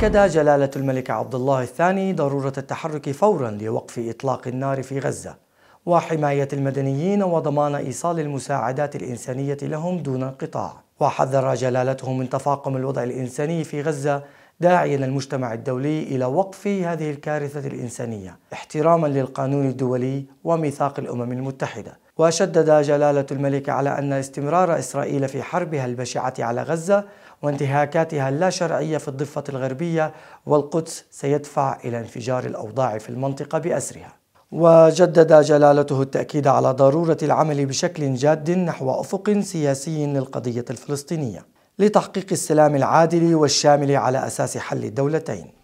أكد جلالة الملك عبد الله الثاني ضرورة التحرك فورا لوقف إطلاق النار في غزة وحماية المدنيين وضمان إيصال المساعدات الإنسانية لهم دون انقطاع وحذر جلالته من تفاقم الوضع الإنساني في غزة داعيا المجتمع الدولي إلى وقف هذه الكارثة الإنسانية احتراما للقانون الدولي وميثاق الأمم المتحدة وشدد جلالة الملك على أن استمرار إسرائيل في حربها البشعة على غزة وانتهاكاتها اللا شرعية في الضفة الغربية والقدس سيدفع إلى انفجار الأوضاع في المنطقة بأسرها وجدد جلالته التأكيد على ضرورة العمل بشكل جاد نحو أفق سياسي للقضية الفلسطينية لتحقيق السلام العادل والشامل على أساس حل الدولتين